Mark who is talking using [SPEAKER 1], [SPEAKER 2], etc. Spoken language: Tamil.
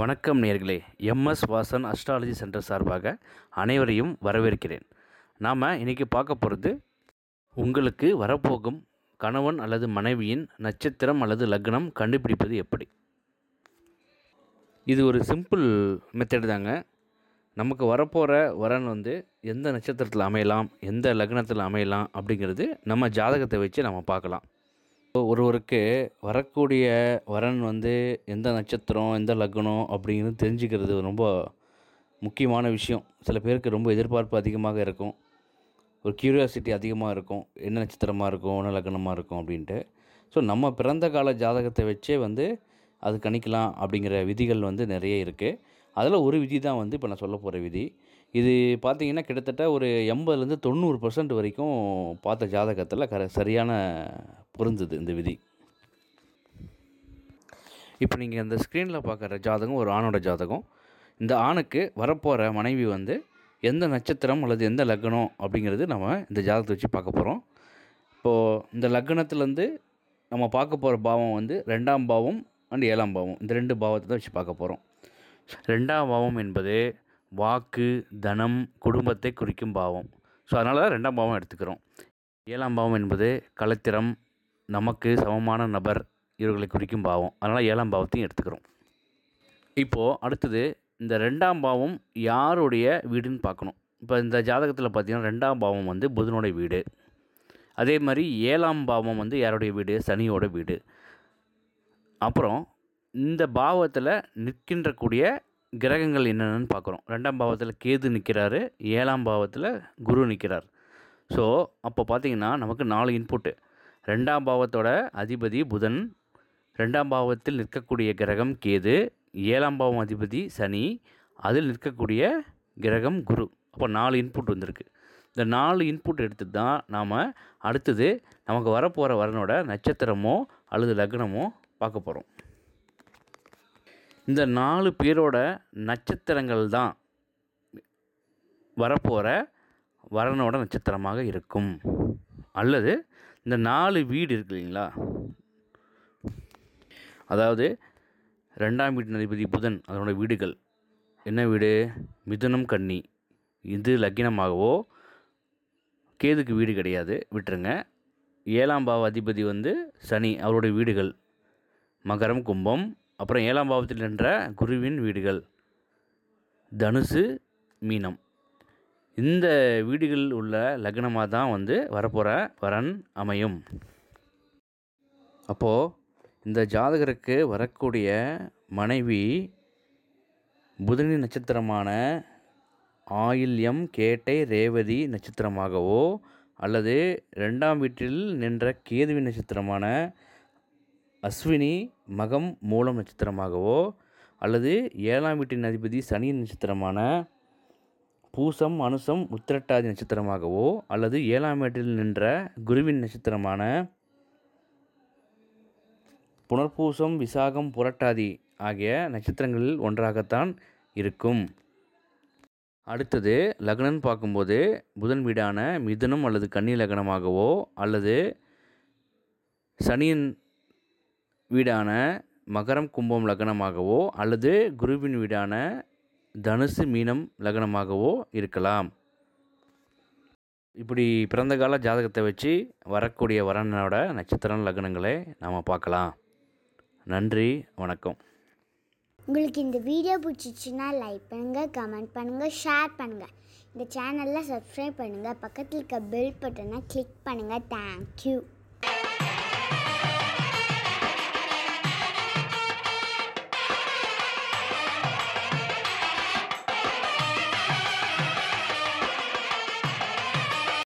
[SPEAKER 1] வணக்கம் நேர்களே எம்எஸ் வாசன் அஸ்ட்ராலஜி சென்டர் சார்பாக அனைவரையும் வரவேற்கிறேன் நாம் இன்றைக்கி பார்க்க போகிறது உங்களுக்கு வரப்போகும் கணவன் அல்லது மனைவியின் நட்சத்திரம் அல்லது லக்னம் கண்டுபிடிப்பது எப்படி இது ஒரு சிம்பிள் மெத்தட் தாங்க நமக்கு வரப்போகிற வரன் வந்து எந்த நட்சத்திரத்தில் அமையலாம் எந்த லக்னத்தில் அமையலாம் அப்படிங்கிறது நம்ம ஜாதகத்தை வச்சு நம்ம பார்க்கலாம் ஒருவருக்கு வரக்கூடிய வரன் வந்து எந்த நட்சத்திரம் எந்த லக்னம் அப்படிங்கிறது தெரிஞ்சுக்கிறது ரொம்ப முக்கியமான விஷயம் சில பேருக்கு ரொம்ப எதிர்பார்ப்பு அதிகமாக இருக்கும் ஒரு கியூரியாசிட்டி அதிகமாக இருக்கும் என்ன நட்சத்திரமாக இருக்கும் என்ன லக்னமாக இருக்கும் அப்படின்ட்டு ஸோ நம்ம பிறந்த கால ஜாதகத்தை வச்சே வந்து அது கணிக்கலாம் அப்படிங்கிற விதிகள் வந்து நிறைய இருக்குது அதில் ஒரு விதி தான் வந்து இப்போ நான் சொல்ல போகிற விதி இது பார்த்திங்கன்னா கிட்டத்தட்ட ஒரு எண்பதுலேருந்து தொண்ணூறு பர்சன்ட் வரைக்கும் பார்த்த ஜாதகத்தில் கர சரியான பொருந்தது இந்த விதி இப்போ நீங்கள் இந்த ஸ்க்ரீனில் பார்க்குற ஜாதகம் ஒரு ஆணோட ஜாதகம் இந்த ஆணுக்கு வரப்போகிற மனைவி வந்து எந்த நட்சத்திரம் அல்லது எந்த லக்னம் அப்படிங்கிறது நம்ம இந்த ஜாதகத்தை வச்சு பார்க்க போகிறோம் இப்போது இந்த லக்னத்துலேருந்து நம்ம பார்க்க போகிற பாவம் வந்து ரெண்டாம் பாவம் அண்ட் ஏழாம் பாவம் இந்த ரெண்டு பாவத்தை தான் வச்சு பார்க்க போகிறோம் ரெண்டாம் பாவம் என்பது வாக்கு தனம் குடும்பத்தை குறிக்கும் பாவம் ஸோ அதனால தான் ரெண்டாம் பாவம் எடுத்துக்கிறோம் ஏழாம் பாவம் என்பது கலத்திரம் நமக்கு சமமான நபர் இவர்களை குறிக்கும் பாவம் அதனால் ஏழாம் பாவத்தையும் எடுத்துக்கிறோம் இப்போது அடுத்தது இந்த ரெண்டாம் பாவம் யாருடைய வீடுன்னு பார்க்கணும் இப்போ இந்த ஜாதகத்தில் பார்த்திங்கன்னா ரெண்டாம் பாவம் வந்து புதனோடைய வீடு அதே மாதிரி ஏழாம் பாவம் வந்து யாருடைய வீடு சனியோட வீடு அப்புறம் இந்த பாவத்தில் நிற்கின்ற கூடிய கிரகங்கள் என்னென்னு பார்க்குறோம் ரெண்டாம் பாவத்தில் கேது நிற்கிறாரு ஏழாம் பாவத்தில் குரு நிற்கிறார் ஸோ அப்போ பார்த்திங்கன்னா நமக்கு நாலு இன்புட்டு ரெண்டாம் பாவத்தோட அதிபதி புதன் ரெண்டாம் பாவத்தில் நிற்கக்கூடிய கிரகம் கேது ஏழாம் பாவம் அதிபதி சனி அதில் நிற்கக்கூடிய கிரகம் குரு அப்போ நாலு இன்புட் வந்திருக்கு இந்த நாலு இன்புட் எடுத்து தான் நாம் அடுத்தது நமக்கு வரப்போகிற வரனோட நட்சத்திரமோ அல்லது லக்னமோ பார்க்க போகிறோம் இந்த நாலு பேரோட நட்சத்திரங்கள் தான் வரப்போகிற வரனோட நட்சத்திரமாக இருக்கும் அல்லது இந்த நாலு வீடு இருக்கு இல்லைங்களா அதாவது ரெண்டாம் வீட்டின் அதிபதி புதன் அதனோட வீடுகள் என்ன வீடு மிதுனம் கன்னி இது லக்கினமாகவோ கேதுக்கு வீடு கிடையாது விட்டுருங்க ஏழாம் பாவ அதிபதி வந்து சனி அவருடைய வீடுகள் மகரம் கும்பம் அப்புறம் ஏழாம் பாவத்தில் நின்ற குருவின் வீடுகள் தனுசு மீனம் இந்த வீடுகளில் உள்ள லக்னமாக தான் வந்து வரப்போகிற வரன் அமையும் அப்போது இந்த ஜாதகருக்கு வரக்கூடிய மனைவி புதனி நட்சத்திரமான ஆயில்யம் கேட்டை ரேவதி நட்சத்திரமாகவோ அல்லது ரெண்டாம் வீட்டில் நின்ற கேதுவி நட்சத்திரமான அஸ்வினி மகம் மூலம் நட்சத்திரமாகவோ அல்லது ஏழாம் வீட்டின் அதிபதி சனியின் நட்சத்திரமான பூசம் அனுசம் உத்திரட்டாதி நட்சத்திரமாகவோ அல்லது ஏழாம் வீட்டில் நின்ற குருவின் நட்சத்திரமான புனர்பூசம் விசாகம் புரட்டாதி ஆகிய நட்சத்திரங்களில் ஒன்றாகத்தான் இருக்கும் அடுத்தது லக்னம்னு பார்க்கும்போது புதன் வீடான மிதுனம் அல்லது கன்னி லக்னமாகவோ அல்லது சனியின் வீடான மகரம் கும்பம் லக்னமாகவோ அல்லது குருவின் வீடான தனுசு மீனம் லக்னமாகவோ இருக்கலாம் இப்படி பிறந்த கால ஜாதகத்தை வச்சு வரக்கூடிய வரனோட நட்சத்திர லக்னங்களை நாம் பார்க்கலாம் நன்றி வணக்கம் உங்களுக்கு இந்த வீடியோ பிடிச்சிச்சுன்னா லைக் பண்ணுங்கள் கமெண்ட் பண்ணுங்கள் ஷேர் பண்ணுங்கள் இந்த சேனலில் சப்ஸ்கிரைப் பண்ணுங்கள் பக்கத்தில் இருக்க பெல் பட்டனை கிளிக் பண்ணுங்கள் தேங்க்யூ